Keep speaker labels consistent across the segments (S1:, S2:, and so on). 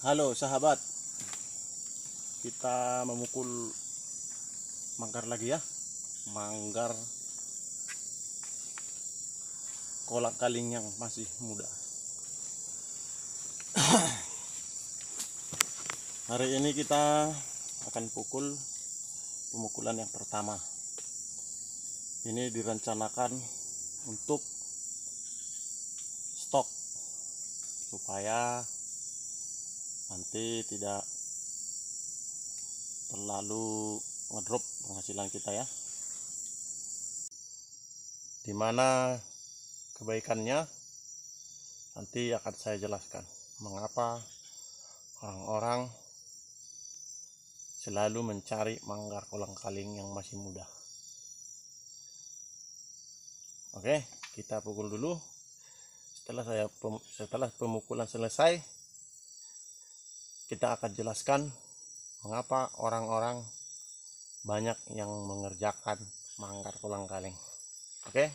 S1: Halo sahabat Kita memukul Manggar lagi ya Manggar Kolak kaling yang masih muda Hari ini kita akan pukul Pemukulan yang pertama Ini direncanakan Untuk Stok Supaya Supaya nanti tidak terlalu ngedrop penghasilan kita ya dimana kebaikannya nanti akan saya jelaskan mengapa orang-orang selalu mencari manggar kolang kaling yang masih muda oke kita pukul dulu setelah saya setelah pemukulan selesai kita akan jelaskan mengapa orang-orang banyak yang mengerjakan manggar tulang kaleng. Oke. Okay?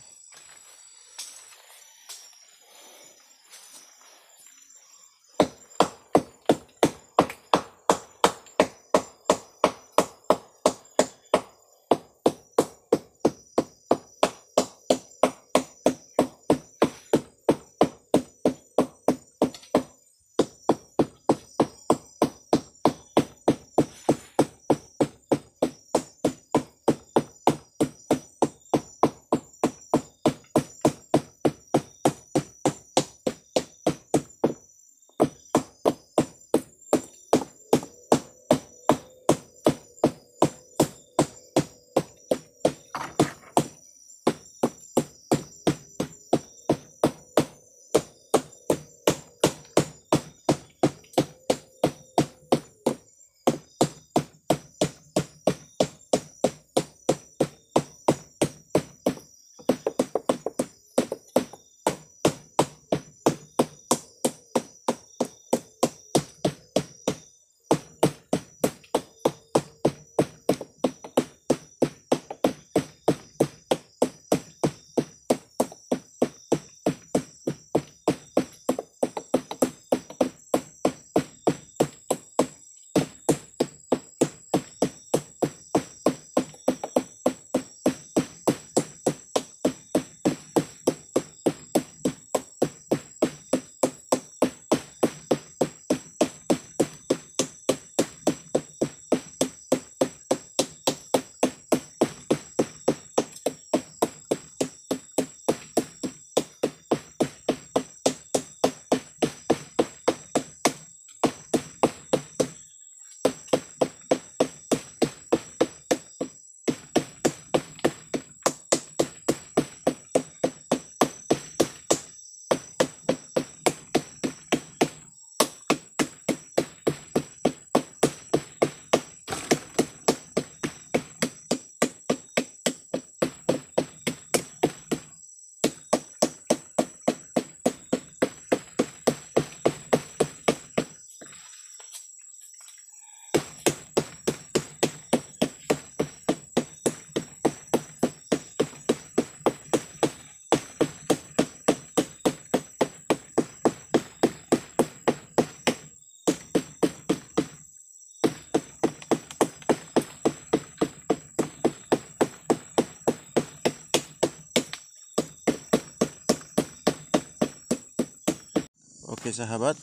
S1: Oke sahabat,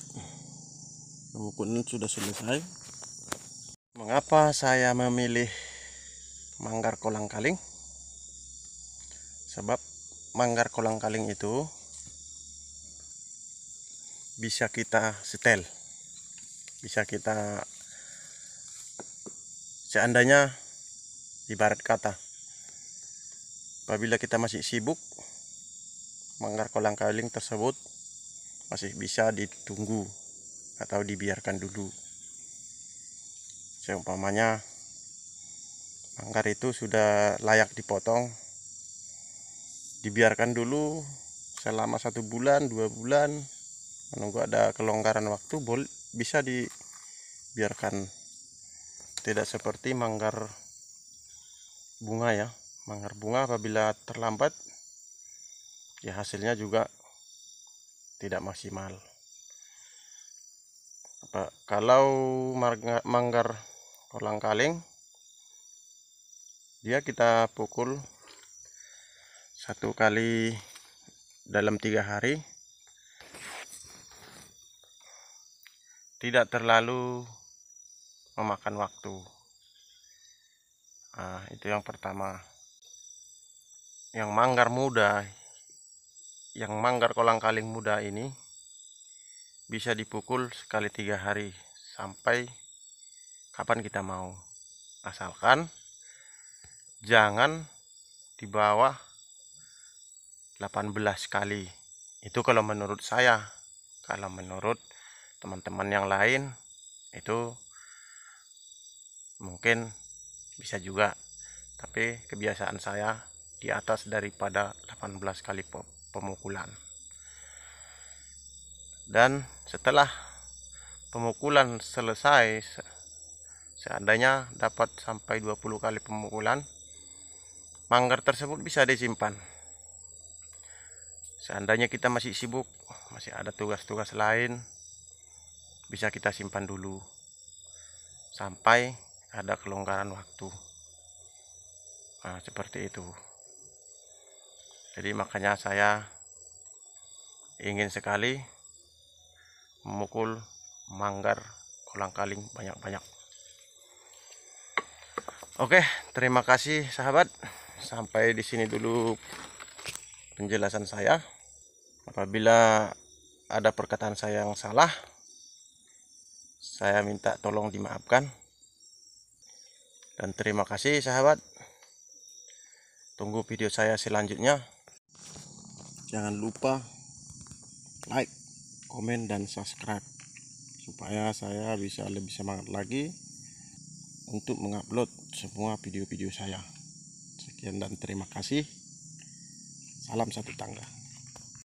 S1: ilmu sudah selesai. Mengapa saya memilih manggar kolang kaling? Sebab manggar kolang kaling itu bisa kita setel, bisa kita seandainya ibarat kata apabila kita masih sibuk manggar kolang kaling tersebut masih bisa ditunggu atau dibiarkan dulu seumpamanya manggar itu sudah layak dipotong dibiarkan dulu selama satu bulan dua bulan menunggu ada kelonggaran waktu boleh bisa dibiarkan tidak seperti manggar bunga ya manggar bunga apabila terlambat ya hasilnya juga tidak maksimal apa kalau marga, manggar kolang kaling dia kita pukul satu kali dalam tiga hari tidak terlalu memakan waktu nah, itu yang pertama yang manggar muda yang manggar kolang kaling muda ini bisa dipukul sekali tiga hari sampai kapan kita mau asalkan jangan di bawah 18 kali itu kalau menurut saya kalau menurut teman-teman yang lain itu mungkin bisa juga tapi kebiasaan saya di atas daripada 18 kali pop pemukulan dan setelah pemukulan selesai seandainya dapat sampai 20 kali pemukulan manggar tersebut bisa disimpan seandainya kita masih sibuk masih ada tugas-tugas lain bisa kita simpan dulu sampai ada kelonggaran waktu nah seperti itu jadi makanya saya ingin sekali memukul manggar kolang kaling banyak-banyak oke terima kasih sahabat sampai di sini dulu penjelasan saya apabila ada perkataan saya yang salah saya minta tolong dimaafkan dan terima kasih sahabat tunggu video saya selanjutnya jangan lupa like komen dan subscribe supaya saya bisa lebih semangat lagi untuk mengupload semua video-video saya sekian dan terima kasih salam satu tangga